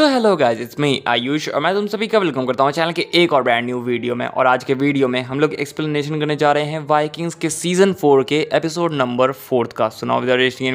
so hello guys it's me Ayush और मैं तुम सभी का वेलकम करता हूँ चैनल के एक और ब्रांड न्यू वीडियो में और आज के वीडियो में हम लोग एक्सप्लेनेशन करने जा रहे हैं वाइकिंग्स के सीजन फोर के एपिसोड नंबर फोर्थ का सुनाओ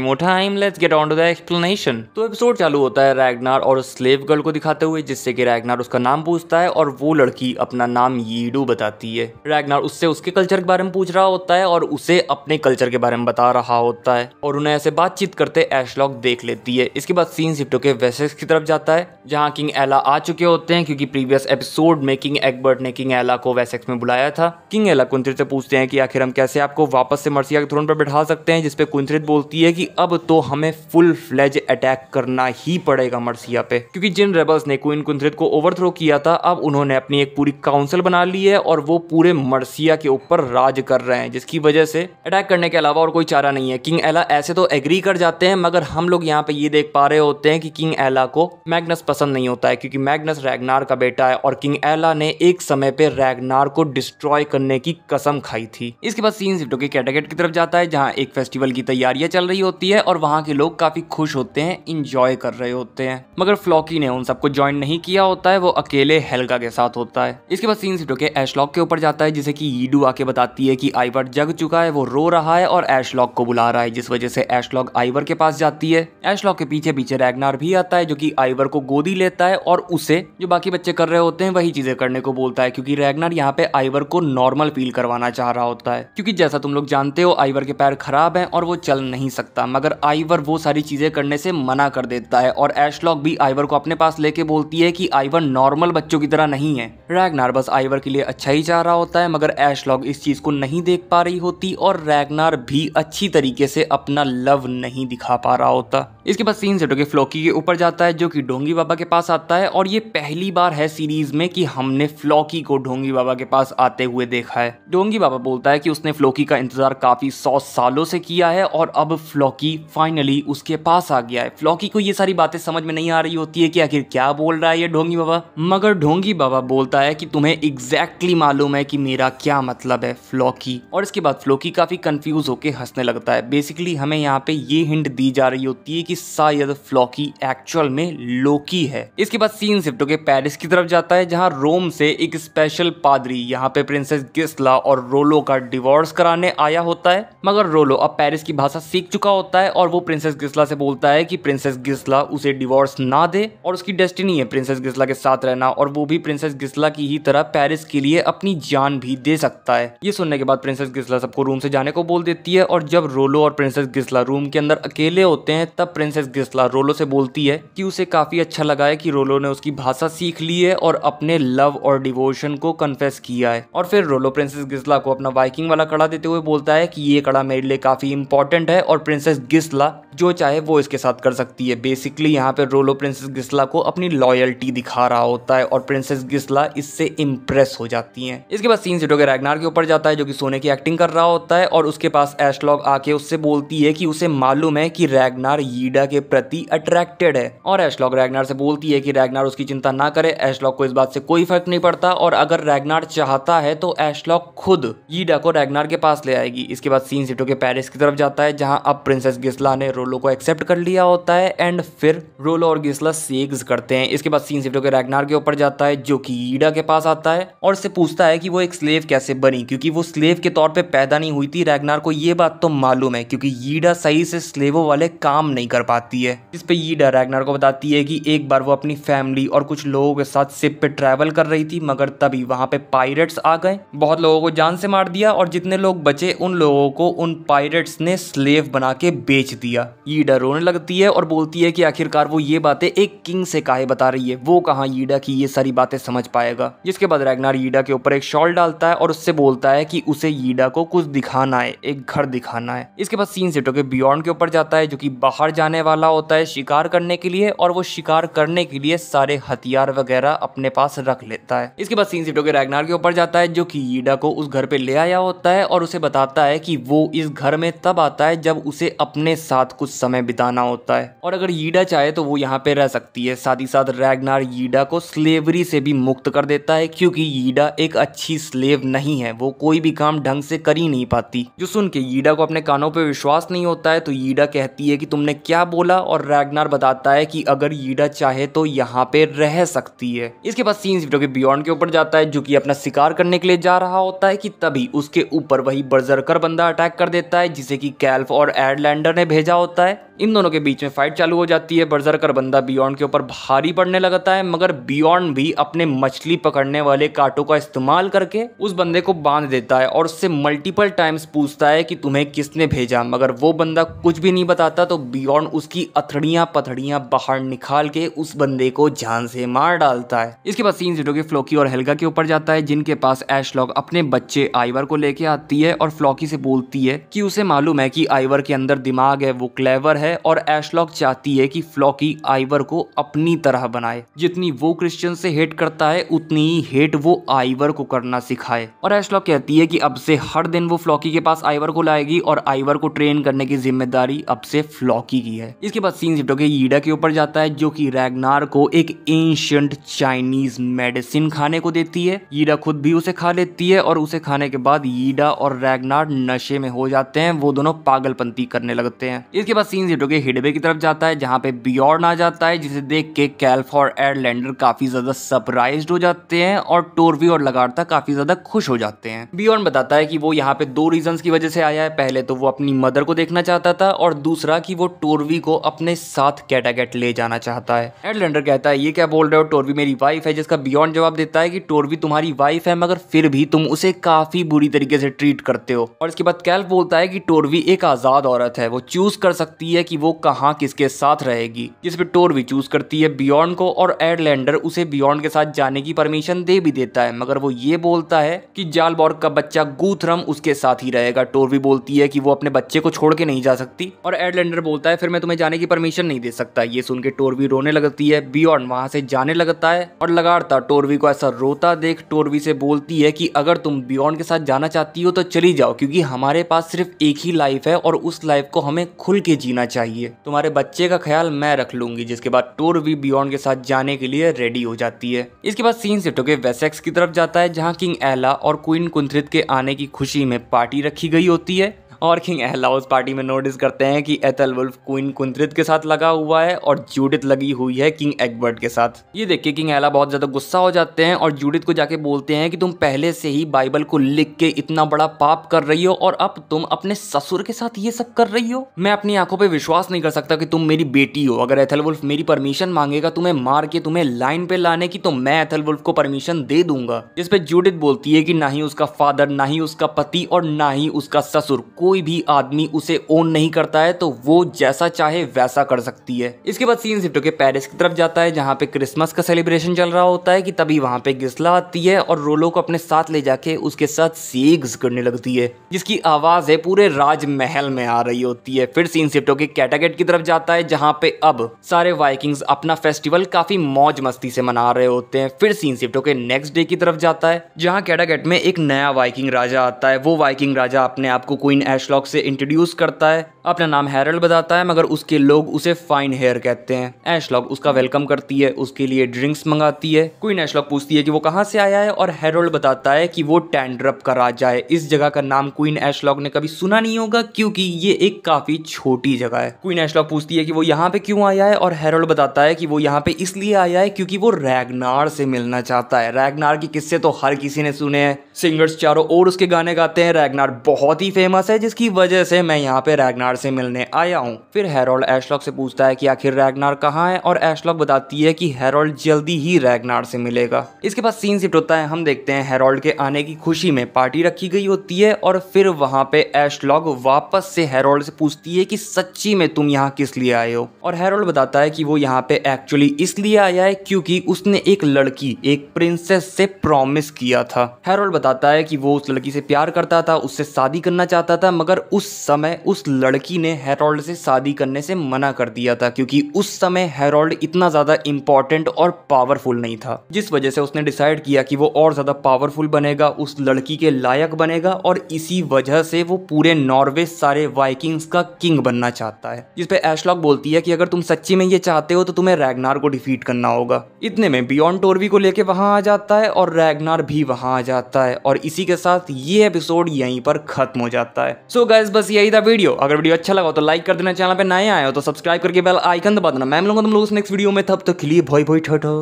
more time let's get on to the explanation तो एपिसोड चालू होता है रैगनार और स्लेव गर्ल को दिखाते हुए जिससे कि रैगनार उसका नाम पूछता है और वो लड़की अपना नाम यीडू बताती है रैगनार उससे उसके कल्चर के बारे में पूछ रहा होता है और उसे अपने कल्चर के बारे में बता रहा होता है और उन्हें ऐसे बातचीत करते एशलॉग देख लेती है इसके बाद सीन सिप्टो के वेसेस की तरफ जाता है जहां किंग एला आ चुके होते हैं क्योंकि प्रीवियस एपिसोड में किंग एगबर्ट ने किंग एला को वेसेक्स में बुलाया था किंग एला कुंत्रित से पूछते हैं कि आखिर हम कैसे आपको वापस से मर्सिया के थ्रोन पर बैठा सकते हैं जिसपे कुंत्रित बोलती है कि अब तो हमें फुल फ्लेज अटैक करना ही पड़ेगा मर्सिया पे क्योंकि जिन रेबल्स ने क्वीन कुंत्रित को ओवरथ्रो किया था अब उन्होंने अपनी एक पूरी काउंसिल बना ली है और वो पूरे मर्सिया के ऊपर राज कर रहे हैं जिसकी वजह से अटैक करने के अलावा और कोई चारा नहीं है किंग एला ऐसे तो एग्री कर जाते हैं मगर हम लोग यहाँ पे ये देख पा रहे होते हैं कि किंग एला को मैग्नस पसंद नहीं होता है क्योंकि मैग्नस रैगनार का बेटा है और किंग एला ने एक समय पे रैगनार को डिस्ट्रॉय करने की कसम खाई थी इसके बाद सीन सिटो के कैटागेट की तरफ जाता है जहाँ एक फेस्टिवल की तैयारियां चल रही होती है और वहाँ के लोग काफी खुश होते हैं इंजॉय कर रहे होते हैं मगर फ्लॉकी ने उन सबको ज्वाइन नहीं किया होता है वो अकेले हेल्का के साथ होता है इसके बाद सीन सिटो के एशलॉक के ऊपर जाता है जिसे की ईडू आके बताती है की आईवर जग चुका है वो रो रहा है और एशलॉक को बुला रहा है जिस वजह से एशलॉक आईवर के पास जाती है एशलॉक के पीछे पीछे रैगनार भी आता है जो की आईवर को गोदी लेता है और उसे जो बाकी बच्चे कर रहे होते हैं वही चीजें करने को बोलता है क्योंकि रेगनर यहाँ पे आइवर को नॉर्मल फील करवाना चाह रहा होता है क्योंकि जैसा तुम लोग जानते हो आइवर के पैर खराब हैं और वो चल नहीं सकता मगर आइवर वो सारी चीजें करने से मना कर देता है और एशलॉक भी आइवर को अपने पास लेके बोलती है कि आइवर नॉर्मल बच्चों की तरह नहीं है रैगनार बस आइवर के लिए अच्छा ही चाह रहा होता है मगर एशलॉग इस चीज को नहीं देख पा रही होती और रैगनार भी अच्छी तरीके से अपना लव नहीं दिखा पा रहा होता इसके बाद सीन सेटो के फ्लोकी के ऊपर जाता है जो कि डोंगी ढोंगी बाबा के पास आता है और ये पहली बार है सीरीज में कि हमने फ्लोकी को ढोंगी बाबा के पास आते हुए देखा है ढोंगी बाबा बोलता है कि उसने फ्लोकी का इंतजार काफी सौ सालों से किया है और अब फ्लोकी फाइनली उसके पास आ गया है फ्लोकी को ये सारी बातें समझ में नहीं आ रही होती है कि आखिर क्या बोल रहा है ये ढोंगी बाबा मगर ढोंगी बाबा बोलता है कि तुम्हें एग्जैक्टली मालूम है कि मेरा क्या मतलब है फ्लोकी और इसके बाद फ्लोकी काफी कंफ्यूज होकर हंसने लगता है बेसिकली हमें यहाँ पे ये हिंट दी जा रही होती है कि शायद फ्लोकी एक्चुअल में लोक की है इसके बाद सीन शिफ्ट होकर पेरिस की तरफ जाता है जहाँ रोम से एक स्पेशल पादरी यहाँ पे प्रिंसेस गिस्ला और रोलो का डिवोर्स कराने आया होता है मगर रोलो अब पेरिस की भाषा सीख चुका होता है और वो प्रिंसेस गिस्ला से बोलता है कि प्रिंसेस गिस्ला उसे डिवोर्स ना दे और उसकी डेस्टिनी है प्रिंसेस गिस्ला के साथ रहना और वो भी प्रिंसेस गिस्ला की ही तरह पेरिस के लिए अपनी जान भी दे सकता है ये सुनने के बाद प्रिंसेस गिस्ला सबको रूम से जाने को बोल देती है और जब रोलो और प्रिंसेस गिस्ला रूम के अंदर अकेले होते हैं तब प्रिंसेस गिस्ला रोलो से बोलती है कि उसे काफी अच्छा अच्छा लगा है कि रोलो ने उसकी भाषा सीख ली है और अपने लव और डिवोशन को कन्फेस किया है और फिर रोलो प्रिंसेस गिस्ला को अपना वाइकिंग वाला कड़ा देते हुए बोलता है कि ये कड़ा मेरे लिए काफी इंपॉर्टेंट है और प्रिंसेस गिस्ला जो चाहे वो इसके साथ कर सकती है बेसिकली यहाँ पे रोलो प्रिंसेस गिस्ला को अपनी लॉयल्टी दिखा रहा होता है और प्रिंसेस गिस्ला इससे इम्प्रेस हो जाती है इसके बाद सीन सीटों के रैगनार के ऊपर जाता है जो कि सोने की एक्टिंग कर रहा होता है और उसके पास एशलॉग आके उससे बोलती है कि उसे मालूम है कि रैगनार यीडा के प्रति अट्रैक्टेड है और एशलॉग रैगनार रैगनार से बोलती है कि रैगनार उसकी चिंता ना करे एशलॉक को इस बात से कोई फर्क नहीं पड़ता और अगर रैगनार चाहता है तो एशलॉक खुद ईडा को रैगनार के पास ले आएगी इसके बाद सीन सीटों के पैरिस की तरफ जाता है जहां अब प्रिंसेस गिस्ला ने रोलो को एक्सेप्ट कर लिया होता है एंड फिर रोलो और गिस्ला सेक्स करते हैं इसके बाद सीन सीटों के रैगनार के ऊपर जाता है जो की ईडा के पास आता है और उससे पूछता है कि वो एक स्लेव कैसे बनी क्योंकि वो स्लेव के तौर पर पैदा नहीं हुई थी रैगनार को ये बात तो मालूम है क्योंकि ईडा सही से स्लेवों वाले काम नहीं कर पाती है जिसपे ईडा रैगनार को बताती है कि एक बार वो अपनी फैमिली और कुछ लोगों के साथ सिप पे ट्रैवल कर रही थी मगर तभी वहाँ पे पायरेट्स आ गए बहुत लोगों को जान से मार दिया और जितने लोग बचे उन लोगों को उन पायरेट्स ने स्लेव बना के बेच दिया ईडा रोने लगती है और बोलती है कि आखिरकार वो ये बातें एक किंग से काहे बता रही है वो कहाँ ईडा की ये सारी बातें समझ पाएगा जिसके बाद रैगनार ईडा के ऊपर एक शॉल डालता है और उससे बोलता है कि उसे ईडा को कुछ दिखाना है एक घर दिखाना है इसके बाद सीन सीटों के बियॉन्ड के ऊपर जाता है जो कि बाहर जाने वाला होता है शिकार करने के लिए और वो शिकार शिकार करने के लिए सारे हथियार वगैरह अपने पास रख लेता है इसके बाद सीन सिटो के रैगनार के ऊपर जाता है जो कि ईडा को उस घर पे ले आया होता है और उसे बताता है कि वो इस घर में तब आता है जब उसे अपने साथ कुछ समय बिताना होता है और अगर ईडा चाहे तो वो यहाँ पे रह सकती है साथ ही साथ रैगनार ईडा को स्लेवरी से भी मुक्त कर देता है क्योंकि ईडा एक अच्छी स्लेव नहीं है वो कोई भी काम ढंग से कर ही नहीं पाती जो सुन के ईडा को अपने कानों पर विश्वास नहीं होता है तो ईडा कहती है कि तुमने क्या बोला और रैगनार बताता है कि अगर ईडा चाहे तो यहाँ पे रह सकती है इसके बाद सीन वीडियो के बियॉन्ड के ऊपर जाता है जो कि अपना शिकार करने के लिए जा रहा होता है कि तभी उसके ऊपर वही बर्जरकर बंदा अटैक कर देता है जिसे कि कैल्फ और एडलैंडर ने भेजा होता है इन दोनों के बीच में फाइट चालू हो जाती है बर्जरकर बंदा बियॉन्ड के ऊपर भारी पड़ने लगता है मगर बियॉन्ड भी अपने मछली पकड़ने वाले कांटो का इस्तेमाल करके उस बंदे को बांध देता है और उससे मल्टीपल टाइम्स पूछता है कि तुम्हें किसने भेजा मगर वो बंदा कुछ भी नहीं बताता तो बियॉन्ड उसकी अथड़िया पथड़िया बाहर निकाल के उस बंदे को जान से मार डालता है इसके बाद सीन जीरो के फ्लोकी और हेल्का के ऊपर जाता है जिनके पास एशलॉग अपने बच्चे आइवर को लेके आती है और फ्लॉकी से बोलती है कि उसे मालूम है कि आइवर के अंदर दिमाग है वो क्लेवर है है और एशलॉक चाहती है कि फ्लॉकी आइवर को अपनी तरह बनाए जितनी वो क्रिश्चियन से हेट करता है उतनी ही हेट वो आइवर को करना सिखाए और एशलॉक कहती है कि अब से हर दिन वो फ्लॉकी के पास आइवर को लाएगी और आइवर को ट्रेन करने की जिम्मेदारी अब से फ्लॉकी की है इसके बाद सीन सीटों के ईडा के ऊपर जाता है जो की रैगनार को एक एंशियंट चाइनीज मेडिसिन खाने को देती है ईडा खुद भी उसे खा लेती है और उसे खाने के बाद ईडा और रैगनार नशे में हो जाते हैं वो दोनों पागलपंती करने लगते हैं इसके बाद सीन है जो कि हिडवे की तरफ जाता है जहाँ पे बियॉर्न आ जाता है जिसे देख के कैल्फ और एयरलैंडर काफ़ी ज़्यादा सरप्राइज हो जाते हैं और टोरवी और लगाड़ता काफ़ी ज़्यादा खुश हो जाते हैं बियॉर्न बताता है कि वो यहाँ पे दो रीजन की वजह से आया है पहले तो वो अपनी मदर को देखना चाहता था और दूसरा की वो टोरवी को अपने साथ कैटागेट ले जाना चाहता है एयरलैंडर कहता है ये क्या बोल रहे हो टोरवी मेरी वाइफ है जिसका बियॉन्ड जवाब देता है कि टोरवी तुम्हारी वाइफ है मगर फिर भी तुम उसे काफ़ी बुरी तरीके से ट्रीट करते हो और इसके बाद कैल्फ बोलता है कि टोरवी एक आज़ाद औरत है वो चूज़ कर सकती है कि वो कहाँ किसके साथ रहेगी जिस पे टोर भी चूज करती है बियॉन्ड को और एडलैंडर उसे बियॉन्ड के साथ जाने की परमिशन दे भी देता है मगर वो ये बोलता है कि जालबॉर्ग का बच्चा गूथरम उसके साथ ही रहेगा टोर भी बोलती है कि वो अपने बच्चे को छोड़ के नहीं जा सकती और एडलैंडर बोलता है फिर मैं तुम्हें जाने की परमिशन नहीं दे सकता ये सुन के टोरवी रोने लगती है बियॉन्ड वहां से जाने लगता है और लगातार टोरवी को ऐसा रोता देख टोरवी से बोलती है कि अगर तुम बियॉन्ड के साथ जाना चाहती हो तो चली जाओ क्योंकि हमारे पास सिर्फ एक ही लाइफ है और उस लाइफ को हमें खुल के जीना चाहिए चाहिए तुम्हारे बच्चे का ख्याल मैं रख लूंगी जिसके बाद टूर वी बियॉन्ड के साथ जाने के लिए रेडी हो जाती है इसके बाद सीन सिफ्ट होकर वेसेक्स की तरफ जाता है जहाँ किंग एला और क्वीन कुंथ्रित के आने की खुशी में पार्टी रखी गई होती है और किंग एहलाउस पार्टी में नोटिस करते हैं कि एथल वुल्फ क्वीन कुंत्रित के साथ लगा हुआ है और जूडित लगी हुई है किंग एगबर्ट के साथ ये देख के किंग एहला बहुत ज़्यादा गुस्सा हो जाते हैं और जूडित को जाके बोलते हैं कि तुम पहले से ही बाइबल को लिख के इतना बड़ा पाप कर रही हो और अब तुम अपने ससुर के साथ ये सब कर रही हो मैं अपनी आंखों पर विश्वास नहीं कर सकता कि तुम मेरी बेटी हो अगर एथल वुल्फ मेरी परमिशन मांगेगा तुम्हें तो मार के तुम्हें लाइन पे लाने की तो मैं एथल वुल्फ को परमिशन दे दूंगा जिसपे जूडित बोलती है कि ना ही उसका फादर ना ही उसका पति और ना ही उसका ससुर कोई भी आदमी उसे ओन नहीं करता है तो वो जैसा चाहे वैसा कर सकती है इसके बाद सीन सिप्टो के पेरिस की तरफ जाता है जहाँ पे क्रिसमस का सेलिब्रेशन चल रहा होता है कि तभी वहाँ पे गिस्ला आती है और रोलो को अपने साथ ले जाके उसके साथ सीग्स करने लगती है जिसकी आवाज है पूरे राजमहल में आ रही होती है फिर सीन सिप्टो के कैटागेट की तरफ जाता है जहाँ पे अब सारे वाइकिंग्स अपना फेस्टिवल काफी मौज मस्ती से मना रहे होते हैं फिर सीन सिप्टो के नेक्स्ट डे की तरफ जाता है जहाँ कैटागेट में एक नया वाइकिंग राजा आता है वो वाइकिंग राजा अपने आप को क्वीन हैशलॉक से इंट्रोड्यूस करता है अपना नाम हैरल्ड बताता है मगर उसके लोग उसे फाइन हेयर कहते हैं एशलॉक उसका वेलकम करती है उसके लिए ड्रिंक्स मंगाती है क्वीन एशलॉक पूछती है कि वो कहाँ से आया है और हैरोल्ड बताता है कि वो टैंड्रप का राजा है इस जगह का नाम क्वीन एशलॉक ने कभी सुना नहीं होगा क्योंकि ये एक काफी छोटी जगह है क्वीन एशलॉक पूछती है कि वो यहाँ पे क्यों आया है और हैरोल्ड बताता है कि वो यहाँ पे इसलिए आया है क्योंकि वो रैगनार से मिलना चाहता है रैगनार के किस्से तो हर किसी ने सुने हैं सिंगर्स चारों ओर उसके गाने गाते हैं रैगनार बहुत ही फेमस है जिसकी वजह से मैं यहाँ पे रैगनार से मिलने आया हूँ फिर हेरोल्ड एशलॉक से पूछता है कि आखिर रैगनार कहाँ है और एशलॉक बताती है कि हेरोल्ड जल्दी ही रैगनार से मिलेगा इसके बाद सीन शिफ्ट होता है हम देखते हैं हेरोल्ड के आने की खुशी में पार्टी रखी गई होती है और फिर वहाँ पे एशलॉग वापस से हेरोल्ड से पूछती है कि सच्ची में तुम यहाँ किस लिए आए हो और हेरोल्ड बताता है कि वो यहाँ पे एक्चुअली इसलिए आया है क्योंकि उसने एक लड़की एक प्रिंसेस से प्रॉमिस किया था हेरोल्ड बताता है कि वो उस लड़की से प्यार करता था उससे शादी करना चाहता था मगर उस समय उस लड़की ने हेरोल्ड से शादी करने से मना कर दिया था क्योंकि उस समय हेरोल्ड इतना ज़्यादा इंपॉर्टेंट और पावरफुल नहीं था जिस वजह से उसने डिसाइड किया कि वो और ज़्यादा पावरफुल बनेगा उस लड़की के लायक बनेगा और इसी वजह से वो पूरे नॉर्वे सारे वाइकिंग्स का किंग बनना चाहता है जिसपे एशलॉक बोलती है कि अगर तुम सच्ची में ये चाहते हो तो तुम्हें रैगनार को डिफीट करना होगा इतने में बियॉन्ड टोरवी को लेके वहां आ जाता है और रैगनार भी वहां आ जाता है और इसी के साथ ये एपिसोड यहीं पर खत्म हो जाता है सो so गैस बस यही था वीडियो अगर वीडियो अच्छा लगा तो लाइक कर देना चैनल पे नए आए हो तो सब्सक्राइब करके बेल आइकन दबा देना मैं लोगों तुम लोग उस नेक्स्ट वीडियो में तब तक तो खिली भाई भाई ठो